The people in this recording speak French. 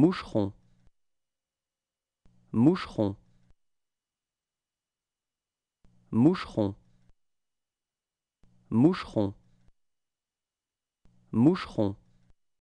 Moucheron Moucheron Moucheron Moucheron Moucheron